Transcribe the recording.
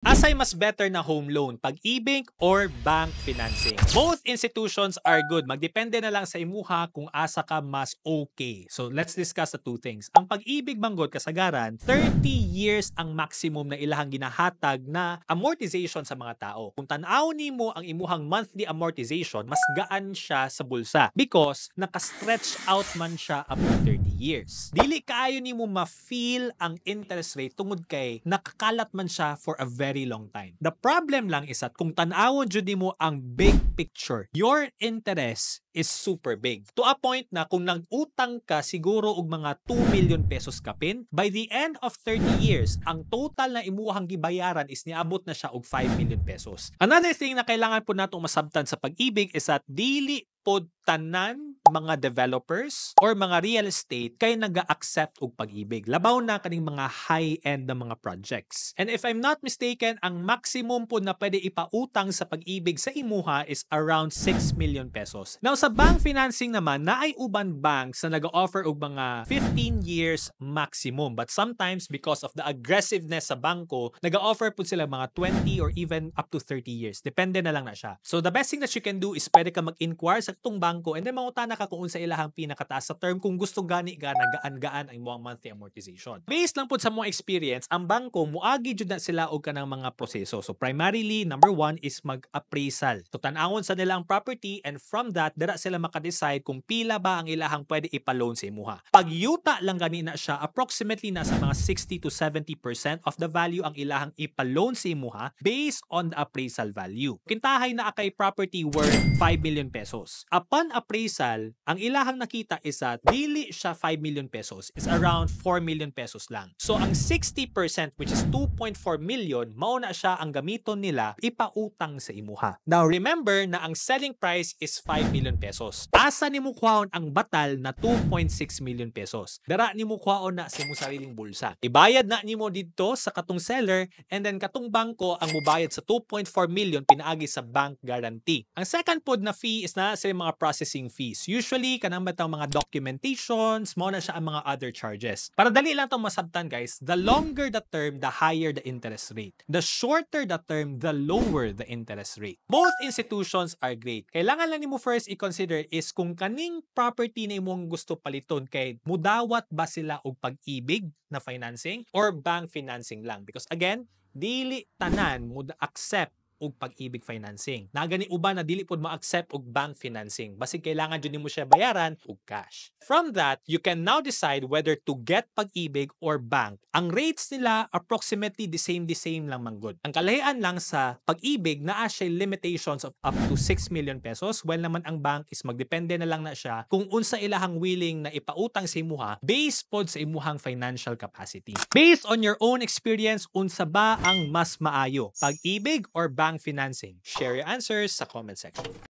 Asay mas better na home loan, pag-ibig or bank financing? Both institutions are good. Magdepende na lang sa imuha kung asa ka mas okay. So let's discuss the two things. Ang pag-ibig banggod kasagaran, 30 years ang maximum na ilahang ginahatag na amortization sa mga tao. Kung tanaw ni mo ang imuhang monthly amortization, mas gaan siya sa bulsa because naka-stretch out man siya up to 30 years. Dili kaayo ni mo ma-feel ang interest rate tungod kay nakakalat man siya for a very very long time. The problem lang is at kung tanawon jud nimo ang big picture, your interest is super big. To a point na kung nag-utang ka siguro og mga 2 million pesos kapin, by the end of 30 years, ang total na imuhang gibayaran is niabot na siya og 5 million pesos. Another thing na kailangan po natong masabtan sa pag-ibig is at dili pod tanan mga developers or mga real estate kay nag-accept og pag-ibig. Labaw na kaning mga high-end na mga projects. And if I'm not mistaken, ang maximum po na pwede ipautang sa pag-ibig sa imuha is around 6 million pesos. Now sa bank financing naman, na ay uban banks na nag-offer og mga 15 years maximum. But sometimes because of the aggressiveness sa bangko, nag-offer po sila mga 20 or even up to 30 years. Depende na lang na siya. So the best thing that you can do is pwede ka mag-inquire sa itong bangko and then mangutana pinakakuon sa ilahang pinakataas sa term kung gusto gani ka na gaan-gaan ang imong monthly amortization. Based lang po sa mong experience, ang bangko muagi jud na sila og kanang mga proseso. So primarily, number one is mag-appraisal. So tanawon sa nila ang property and from that, dira sila maka-decide kung pila ba ang ilahang pwede ipa-loan sa imuha. Pag yuta lang gani na siya, approximately nasa mga 60 to 70% of the value ang ilahang ipa-loan sa imuha based on the appraisal value. Kintahay na kay property worth 5 million pesos. Upon appraisal, ang ilahang nakita is that dili siya 5 million pesos. is around 4 million pesos lang. So ang 60% which is 2.4 million, mauna siya ang gamiton nila ipautang sa imuha. Now remember na ang selling price is 5 million pesos. Asa ni mo kuhaon ang batal na 2.6 million pesos. Dara ni mo kuhaon na sa mo sariling bulsa. Ibayad na ni mo dito sa katong seller and then katong bangko ang mubayad sa 2.4 million pinaagi sa bank guarantee. Ang second pod na fee is na sa mga processing fees. Usually Usually, kanang ba mga documentations, mo na siya ang mga other charges. Para dali lang itong masabtan guys, the longer the term, the higher the interest rate. The shorter the term, the lower the interest rate. Both institutions are great. Kailangan lang ni mo first i-consider is kung kaning property na imong gusto paliton kay mudawat ba sila og pag-ibig na financing or bank financing lang. Because again, dili tanan mo accept og pag-ibig financing. Nagani uban na dili pod ma-accept og bank financing basig kailangan jud nimo siya bayaran og cash. From that, you can now decide whether to get pag-ibig or bank. Ang rates nila approximately the same the same lang man manggod. Ang kalahian lang sa pag-ibig naa siya limitations of up to 6 million pesos while naman ang bank is magdepende na lang na siya kung unsa ilahang willing na ipautang sa imuha based pod sa imuhang financial capacity. Based on your own experience, unsa ba ang mas maayo? Pag-ibig or bank bank financing? Share your answers sa comment section.